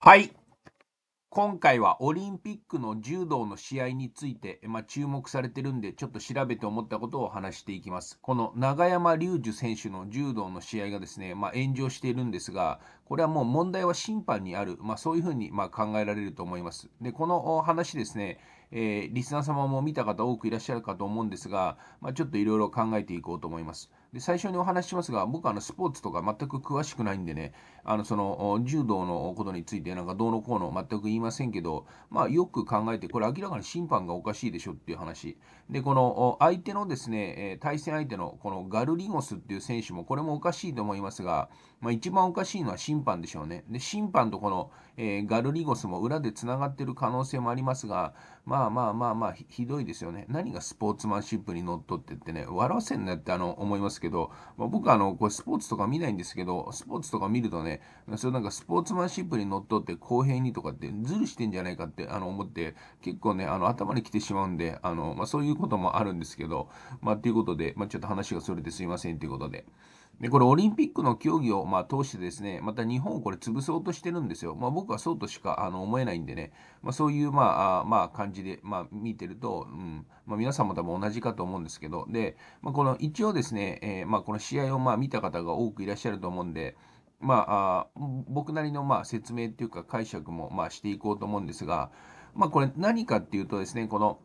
はい。今回はオリンピックの柔道の試合について、まあ、注目されてるんで、ちょっと調べて思ったことを話していきます。この永山隆樹選手の柔道の試合がですね、まあ、炎上しているんですが、これはもう問題は審判にある、まあ、そういうふうにまあ考えられると思います。で、この話ですね、えー、リスナー様も見た方多くいらっしゃるかと思うんですが、まあ、ちょっといろいろ考えていこうと思います。で最初にお話ししますが、僕はあのスポーツとか全く詳しくないんでね、あのその柔道のことについて、なんかどうのこうの全く言いませんけど、まあ、よく考えて、これ明らかに審判がおかしいでしょっていう話、でこの相手のですね対戦相手のこのガルリゴスっていう選手も、これもおかしいと思いますが、まあ、一番おかしいのは審判でしょうね。で審判とこの、えー、ガルリゴスも裏でつながってる可能性もありますが、まあまあまあまあひどいですよね。何がスポーツマンシップにのっとってってね、笑わせんなってあの思いますけど、まあ、僕はあのこれスポーツとか見ないんですけど、スポーツとか見るとね、それなんかスポーツマンシップにのっとって公平にとかってずるしてんじゃないかってあの思って、結構ね、あの頭に来てしまうんで、あのまあ、そういうこともあるんですけど、まあということで、まあ、ちょっと話がそれですいませんということで。で、これオリンピックの競技を、まあ、通してですね、また日本をこれ潰そうとしてるんですよ。まあ、僕はそうとしかあの思えないんでね、まあ、そういう、まあ、まあ、感じで、まあ、見てると、うんまあ、皆さんも多分同じかと思うんですけど、で、まあ、この一応ですね、えー、まあ、この試合をまあ見た方が多くいらっしゃると思うんで、まあ、あ僕なりのまあ説明っていうか解釈もまあしていこうと思うんですが、まあ、これ何かっていうとですね、この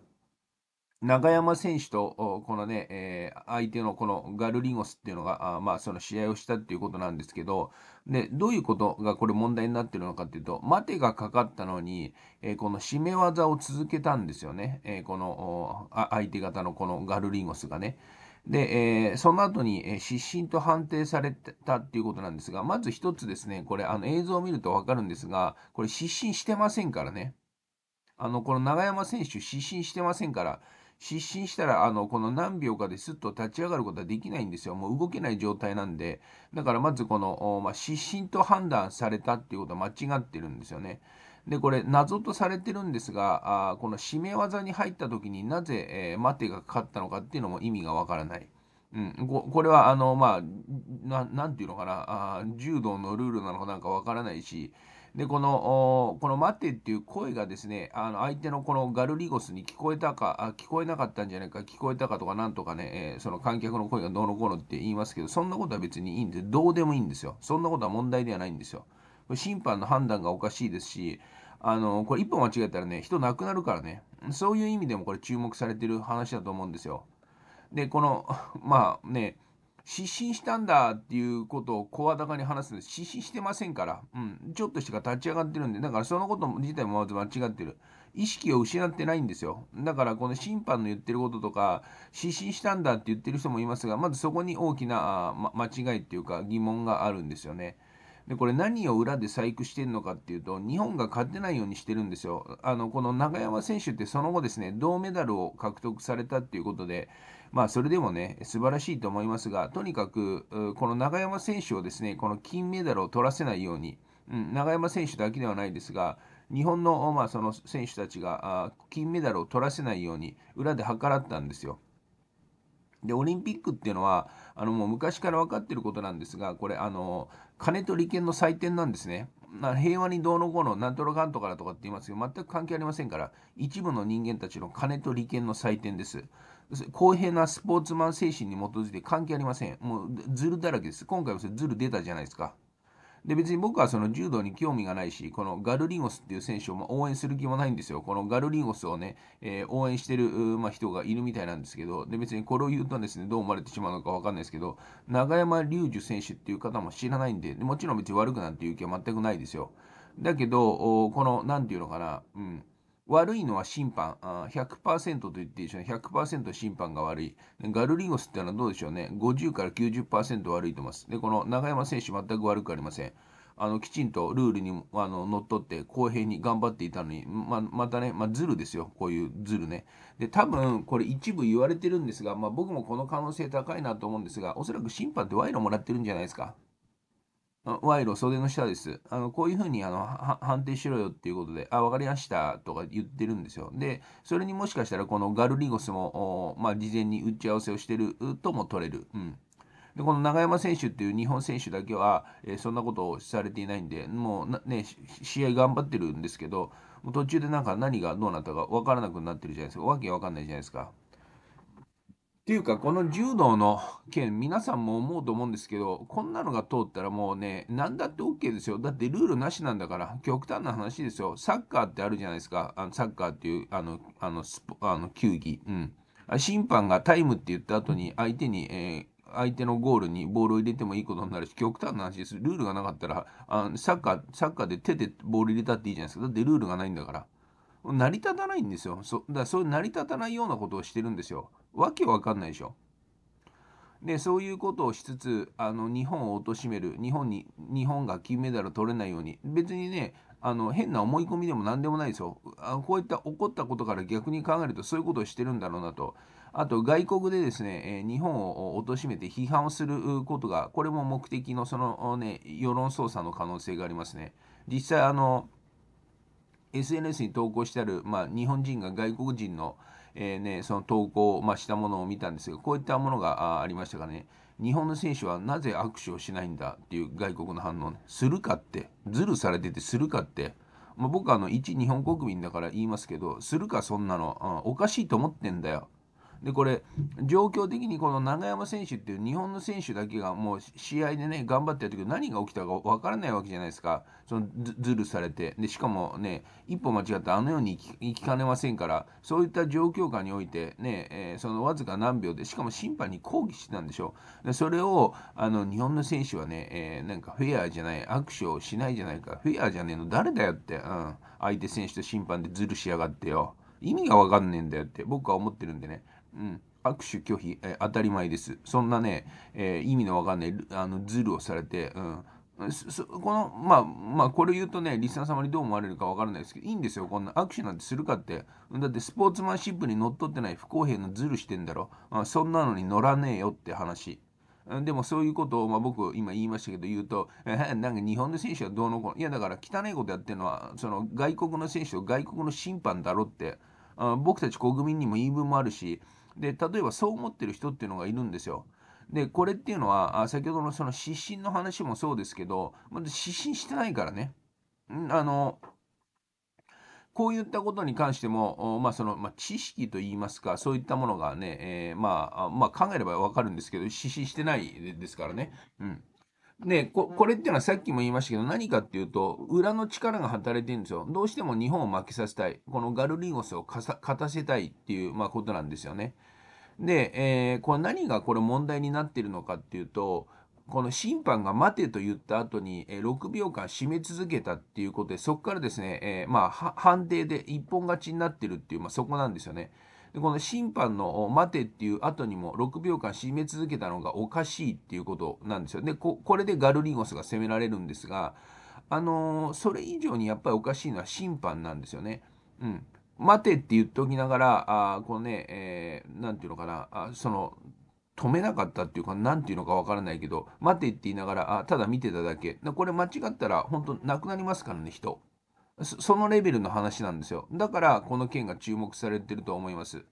永山選手と、このね、えー、相手のこのガルリゴスっていうのが、あまあ、その試合をしたっていうことなんですけど、で、どういうことがこれ問題になってるのかっていうと、待てがかかったのに、えー、この締め技を続けたんですよね。えー、この相手方のこのガルリゴスがね。で、えー、その後に、えー、失神と判定されたっていうことなんですが、まず一つですね、これ、あの映像を見るとわかるんですが、これ失神してませんからね。あの、この永山選手失神してませんから、失神したら、あの、この何秒かですっと立ち上がることはできないんですよ。もう動けない状態なんで、だからまずこの、まあ、失神と判断されたっていうことは間違ってるんですよね。で、これ、謎とされてるんですが、あこの締め技に入った時になぜ、えー、待てがかかったのかっていうのも意味がわからない。うん、ここれはあのまあ何て言うのかなあ柔道のルールなのかなんかわからないし、でこのこの待てっていう声がですねあの相手のこのガルリゴスに聞こえたか聞こえなかったんじゃないか聞こえたかとかなんとかね、えー、その観客の声がどうのこうのって言いますけどそんなことは別にいいんでどうでもいいんですよそんなことは問題ではないんですよ審判の判断がおかしいですしあのこれ一歩間違えたらね人亡くなるからねそういう意味でもこれ注目されてる話だと思うんですよでこの まあね失神したんだっていうことを声高に話すんです。失神してませんから、うん、ちょっとしか立ち上がってるんで、だからそのこと自体もまず間違ってる。意識を失ってないんですよ。だからこの審判の言ってることとか、失神したんだって言ってる人もいますが、まずそこに大きな、ま、間違いっていうか疑問があるんですよね。でこれ何を裏で細工してるのかっていうと日本が勝てないようにしてるんですよ。あのこの永山選手ってその後ですね銅メダルを獲得されたっていうことでまあ、それでもね、素晴らしいと思いますが、とにかく、この永山選手をですね、この金メダルを取らせないように、うん、永山選手だけではないですが、日本の,、まあその選手たちが金メダルを取らせないように、裏で計らったんですよ。でオリンピックっていうのはあのもう昔から分かってることなんですがこれあの金と利権の祭典なんですね。平和にどうのこうのなんとかかんとかだとかって言いますけど全く関係ありませんから一部の人間たちの金と利権の祭典です。公平なスポーツマン精神に基づいて関係ありません。もうズルだらけです。今回もズル出たじゃないですか。で別に僕はその柔道に興味がないし、このガルリンゴスっていう選手を応援する気もないんですよ。このガルリンゴスをね、えー、応援してる、まあ、人がいるみたいなんですけど、で別にこれを言うとですね、どう思われてしまうのかわかんないですけど、永山隆樹選手っていう方も知らないんで、でもちろん別に悪くなんていう気は全くないですよ。だけど、この、なんていうのかな、うん。悪いのは審判あ100%と言っていいでしょうね100%審判が悪いガルリゴスってのはどうでしょうね50から90%悪いと思いますでこの永山選手全く悪くありませんあのきちんとルールにあの乗っ取って公平に頑張っていたのにままたね、まあ、ズルですよこういうズルねで多分これ一部言われてるんですが、まあ、僕もこの可能性高いなと思うんですがおそらく審判って賄賂もらってるんじゃないですか賄賂袖の下です。あの、こういうふうに、あの、判定しろよっていうことで、あ、わかりましたとか言ってるんですよ。で、それにもしかしたら、このガルリゴスも、まあ、事前に打ち合わせをしてるとも取れる。うん。で、この永山選手っていう日本選手だけは、えー、そんなことをされていないんで、もうね、試合頑張ってるんですけど、途中でなんか何がどうなったかわからなくなってるじゃないですか。わけわかんないじゃないですか。っていうか、この柔道の件、皆さんも思うと思うんですけど、こんなのが通ったらもうね、何だって OK ですよ。だってルールなしなんだから、極端な話ですよ。サッカーってあるじゃないですか。あのサッカーっていう、あの、あのスポあの球技。うん。審判がタイムって言った後に、相手に、えー、相手のゴールにボールを入れてもいいことになるし、極端な話です。ルールがなかったら、あのサッカー、サッカーで手でボール入れたっていいじゃないですか。だってルールがないんだから。成り立たないんですよ。そだそういう成り立たないようなことをしてるんですよ。わけわかんないでしょ。でそういうことをしつつあの日本を貶める日本に日本が金メダル取れないように別にねあの変な思い込みでも何でもないですよあこういった起こったことから逆に考えるとそういうことをしてるんだろうなとあと外国でですね、え日本を貶めて批判をすることがこれも目的のそのね世論操作の可能性がありますね実際あの SNS に投稿してある、まあ、日本人が外国人の、えー、ね、その投稿を、まあ、したものを見たんですが、こういったものがありましたかね、日本の選手はなぜ握手をしないんだっていう外国の反応、ね、するかって、ズルされててするかって、まあ、僕はあの一日本国民だから言いますけど、するかそんなの、うん、おかしいと思ってんだよ。でこれ状況的にこの永山選手っていう日本の選手だけがもう試合でね頑張ってやるけど何が起きたかわからないわけじゃないですかそのずるされてでしかもね一歩間違ってあのように行きかねませんからそういった状況下においてね、えー、そのわずか何秒でしかも審判に抗議してたんでしょでそれをあの日本の選手はね、えー、なんかフェアじゃない握手をしないじゃないかフェアじゃねえの誰だよって、うん、相手選手と審判でずるしやがってよ。意味が分かんねえんだよって僕は思ってるんでねうん、握手拒否、え当たり前です。そんなね、えー、意味のわかんないあのズルをされて、うん、このまあまあこれ言うとねリスナー様にどう思われるか分からないですけどいいんですよこんな握手なんてするかってだってスポーツマンシップにのっとってない不公平のズルしてんだろあそんなのに乗らねえよって話でもそういうことを、まあ、僕今言いましたけど言うと、えー、なんか日本の選手はどうのこうのいやだから汚いことやってるのはその外国の選手と外国の審判だろってあ僕たち国民にも言い分もあるしで例えばそう思ってる人っていうのがいるんですよ。でこれっていうのは先ほどのその指針の話もそうですけど、ま、だ指針してないからね。あのこういったことに関しても、まあそのまあ、知識といいますか、そういったものがね、えー、まあ、まあ、考えればわかるんですけど、指針してないですからね。うんでここれっていうのはさっきも言いましたけど何かっていうと裏の力が働いてるんですよどうしても日本を負けさせたいこのガルリゴスを勝たせたいっていう、まあ、ことなんですよね。で、えー、これ何がこれ問題になってるのかっていうとこの審判が待てと言った後に、えー、6秒間締め続けたっていうことでそこからですね、えー、まあ、判定で一本勝ちになってるっていう、まあ、そこなんですよね。でこの審判の「待て」っていう後にも6秒間締め続けたのがおかしいっていうことなんですよ。でこれでガルリンゴスが攻められるんですが、あのー、それ以上にやっぱりおかしいのは審判なんですよね。うん、待てって言っておきながら、あこのね、えー、て言うのかな、あその止めなかったっていうか、何て言うのかわからないけど、待てって言いながら、あただ見てただけ。これ間違ったら、本当なくなりますからね、人。そのレベルの話なんですよ。だから、この件が注目されてると思います。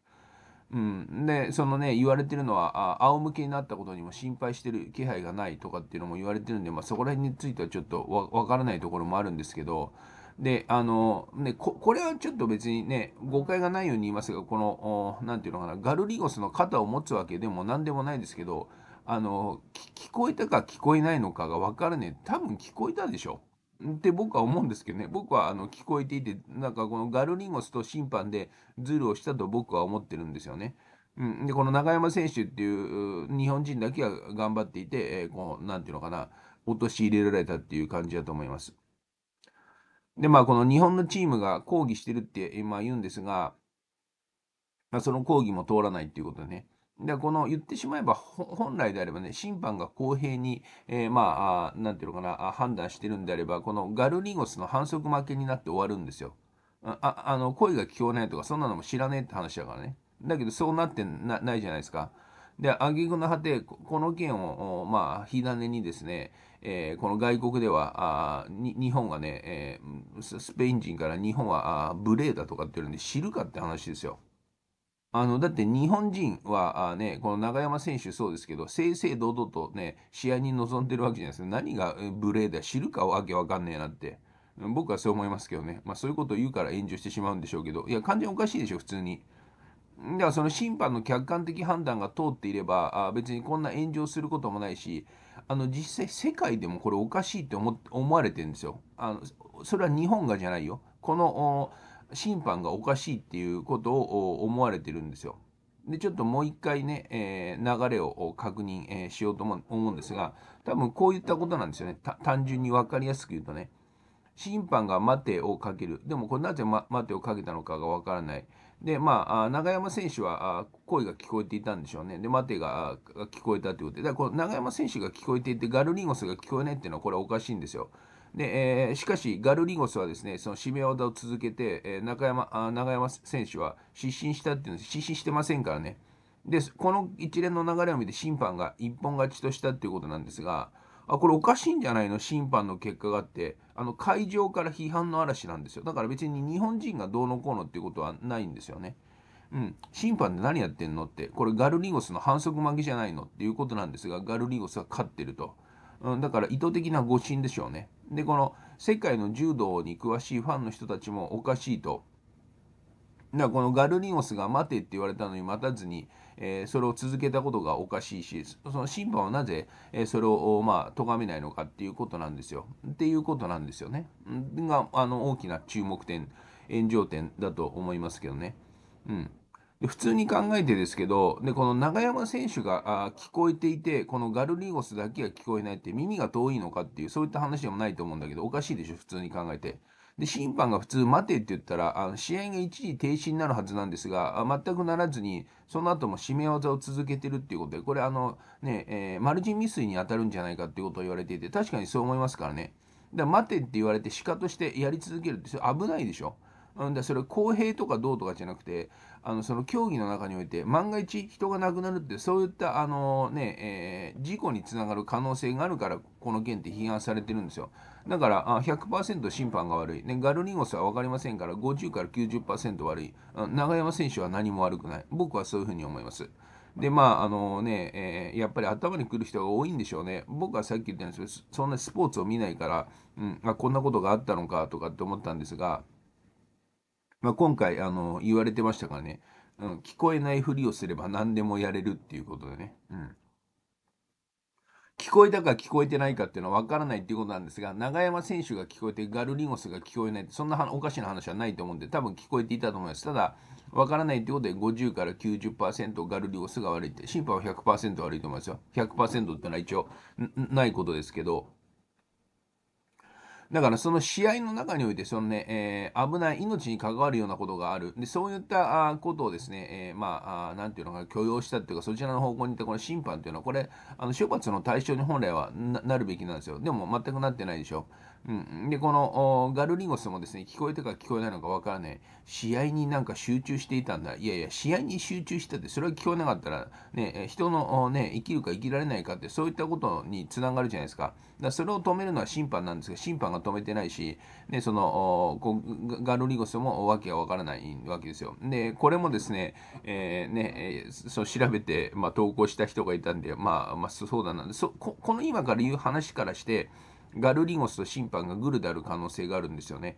うん、でそのね言われてるのはあ仰向けになったことにも心配してる気配がないとかっていうのも言われてるんで、まあ、そこら辺についてはちょっとわからないところもあるんですけどであのねこれはちょっと別にね誤解がないように言いますがこのんていうのかなガルリゴスの肩を持つわけでも何でもないですけどあの聞こえたか聞こえないのかが分からねえ多分聞こえたでしょ。って僕は思うんですけどね僕はあの聞こえていてなんかこのガルリンゴスと審判でズルをしたと僕は思ってるんですよね。うん、でこの中山選手っていう日本人だけが頑張っていて、えー、こうなんていうのかな陥れられたっていう感じだと思います。でまあこの日本のチームが抗議してるって今言うんですが、まあ、その抗議も通らないっていうことでね。でこの言ってしまえば本来であればね審判が公平に、えー、まあ何て言うのかな判断してるんであればこのガルリゴスの反則負けになって終わるんですよ。ああの声が聞こえないとかそんなのも知らねえって話だからね。だけどそうなってないじゃないですか。で挙句の果てこの件をまあ火種にですね、えー、この外国ではあ日本がね、えー、スペイン人から日本はあ無礼だとかって言うんで知るかって話ですよ。あのだって日本人はあ、ね、この永山選手、そうですけど、正々堂々と、ね、試合に臨んでるわけじゃないですか、何が無礼だ、知るかわけわかんねえなって、僕はそう思いますけどね、まあ、そういうことを言うから炎上してしまうんでしょうけど、いや、完全におかしいでしょ、普通に。だからその審判の客観的判断が通っていれば、あ別にこんな炎上することもないし、あの実際、世界でもこれおかしいって思思われてるんですよあの。それは日本がじゃないよ。この審判がおかしいっていうことを思われてるんですよ。でちょっともう一回ね、えー、流れを確認、えー、しようと思うんですが多分こういったことなんですよね単純に分かりやすく言うとね審判が待てをかけるでもこれなぜ、ま、待てをかけたのかが分からないでまあ永山選手は声が聞こえていたんでしょうねで待てが聞こえたということでだからこの永山選手が聞こえていてガルリンゴスが聞こえないっていうのはこれおかしいんですよ。で、えー、しかし、ガルリゴスはですね、その締め技を続けて、えー、中山あ長山選手は失神したっていうのす。失神してませんからね。で、この一連の流れを見て審判が一本勝ちとしたっていうことなんですが、あこれおかしいんじゃないの審判の結果があってあの会場から批判の嵐なんですよだから別に日本人がどうのこうのっていうことはないんですよね。うん、審判で何やってんのってこれガルリゴスの反則負けじゃないのっていうことなんですがガルリゴスは勝ってるとうん、だから意図的な誤信でしょうね。で、この世界の柔道に詳しいファンの人たちもおかしいと。だからこのガルリンオスが待てって言われたのに待たずに、えー、それを続けたことがおかしいし、その審判はなぜ、えー、それを、まあ、咎めないのかっていうことなんですよ。っていうことなんですよね。が、あの、大きな注目点、炎上点だと思いますけどね。うん。普通に考えてですけど、で、この永山選手があ聞こえていて、このガルリゴスだけが聞こえないって耳が遠いのかっていう、そういった話でもないと思うんだけど、おかしいでしょ、普通に考えて。で、審判が普通待てって言ったら、あの試合が一時停止になるはずなんですが、全くならずに、その後も締め技を続けてるっていうことで、これあの、ね、えー、マルチ未遂に当たるんじゃないかっていうことを言われていて、確かにそう思いますからね。だから待てって言われて、鹿としてやり続けるって、それ危ないでしょ。うんだそれ公平とかどうとかじゃなくてあのその競技の中において万が一人が亡くなるってそういったあのね、えー、事故につながる可能性があるからこの件って批判されてるんですよだからあ100%審判が悪い、ね、ガルリンゴスは分かりませんから50から90%悪い永山選手は何も悪くない僕はそういうふうに思いますでまああのね、えー、やっぱり頭にくる人が多いんでしょうね僕はさっき言ったんですけどそんなスポーツを見ないから、うん、あこんなことがあったのかとかって思ったんですがまあ、今回あの言われてましたからね、うん、聞こえないふりをすれば何でもやれるっていうことでね、うん、聞こえたか聞こえてないかっていうのは分からないっていうことなんですが永山選手が聞こえてガルリゴスが聞こえないそんなおかしな話はないと思うんで多分聞こえていたと思いますただ分からないってことで50から90%ガルリゴスが悪いって審判は100%悪いと思いますよ100%ってのは一応ないことですけどだからその試合の中において、そのね、えー、危ない命に関わるようなことがある。で、そういったことをですね、えー、まあ、ていうのか、許容したっていうか、そちらの方向にいたこの審判っていうのは、これ、あの、処罰の対象に本来はなるべきなんですよ。でも全くなってないでしょ。うん、でこのガルリゴスもですね聞こえたか聞こえないのか分からない試合になんか集中していたんだいやいや試合に集中したってそれは聞こえなかったら、ね、人の、ね、生きるか生きられないかってそういったことにつながるじゃないですかだそれを止めるのは審判なんですが審判が止めてないし、ね、そのガルリゴスもわけが分からないわけですよでこれもですね,、えー、ねそう調べて、まあ、投稿した人がいたんで、まあ、まあそうだなそこの今から言う話からしてガルリゴスと審判がグルである可能性があるんですよね。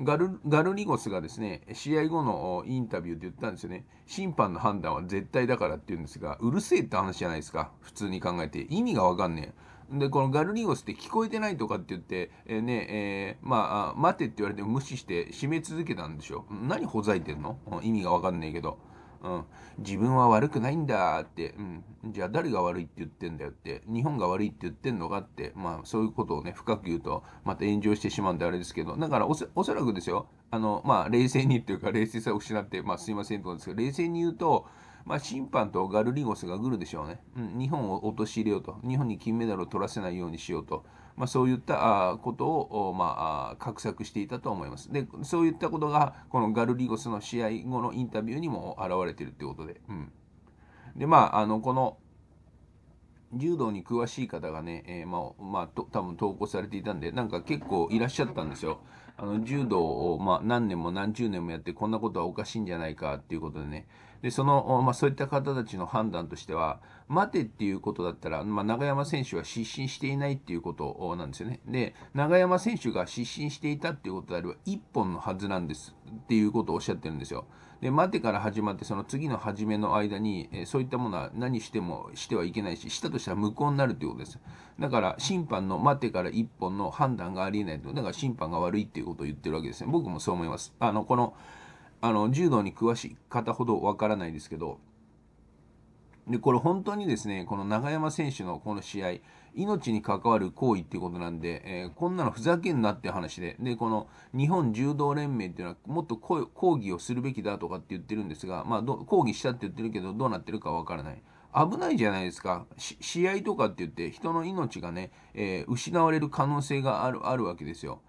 ガルリゴスがですね、試合後のインタビューで言ったんですよね。審判の判断は絶対だからって言うんですが、うるせえって話じゃないですか。普通に考えて。意味がわかんねえ。で、このガルリゴスって聞こえてないとかって言って、えー、ね、えー、まあ、待てって言われて無視して締め続けたんでしょ。何ほざいてんの意味がわかんねえけど。うん、自分は悪くないんだって、うん、じゃあ誰が悪いって言ってんだよって、日本が悪いって言ってんのかって、まあそういうことをね、深く言うと、また炎上してしまうんであれですけど、だからおそらくですよ、あの、まあ冷静にっていうか冷静さを失って、まあすいませんってことですけど、冷静に言うと、まあ、審判とガルリゴスがグルでしょうね、うん、日本を陥れようと、日本に金メダルを取らせないようにしようと、まあ、そういったことを、まあ、画策していたと思います。で、そういったことが、このガルリゴスの試合後のインタビューにも表れてるってことで。うん、で、まあ、あの、この、柔道に詳しい方がね、えー、まあ、まあ、と多分投稿されていたんで、なんか結構いらっしゃったんですよ。あの柔道を、まあ、何年も何十年もやってこんなことはおかしいんじゃないかっていうことでねでその、まあ、そういった方たちの判断としては待てっていうことだったら、まあ、山選手は失神していないっていうことなんですよねで永山選手が失神していたっていうことであれば1本のはずなんですっていうことをおっしゃってるんですよ。で、待てから始まって、その次の始めの間に、えそういったものは何してもしてはいけないし、したとしたら無効になるということです。だから、審判の待てから1本の判断がありえないと、だから審判が悪いっていうことを言ってるわけですね。僕もそう思います。あの、この、あの柔道に詳しい方ほどわからないですけど、でこれ本当にですね、この永山選手のこの試合、命に関わる行為っていうことなんで、えー、こんなのふざけんなって話で、で、この日本柔道連盟っていうのは、もっと抗議をするべきだとかって言ってるんですが、まあ抗議したって言ってるけど、どうなってるかわからない。危ないじゃないですか。試合とかって言って、人の命がね、えー、失われる可能性がある、あるわけですよ。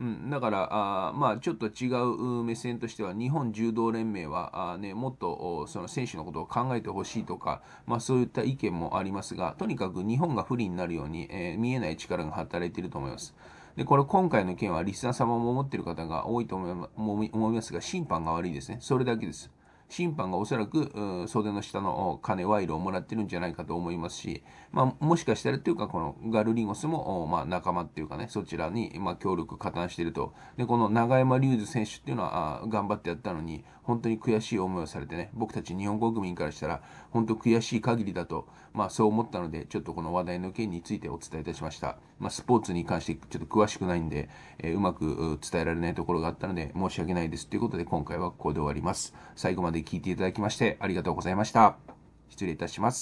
うん、だからあ、まあ、ちょっと違う目線としては日本柔道連盟はあ、ね、もっとその選手のことを考えてほしいとか、まあ、そういった意見もありますがとにかく日本が不利になるように、えー、見えない力が働いていると思います。でこれ今回の件はリスナー様も思っている方が多いと思いますが審判が悪いですねそれだけです。審判がおそらく袖の下の金賄賂をもらってるんじゃないかと思いますし、まあ、もしかしたらというか、このガルリゴスも、まあ、仲間っていうかね、そちらに、ま協力加担してると。で、この永山隆二選手っていうのは、頑張ってやったのに、本当に悔しい思いをされてね、僕たち日本国民からしたら、本当悔しい限りだと、まあそう思ったので、ちょっとこの話題の件についてお伝えいたしました。まあスポーツに関してちょっと詳しくないんで、えー、うまく伝えられないところがあったので、申し訳ないです。ということで、今回はここで終わります。最後まで聞いていただきまして、ありがとうございました。失礼いたします。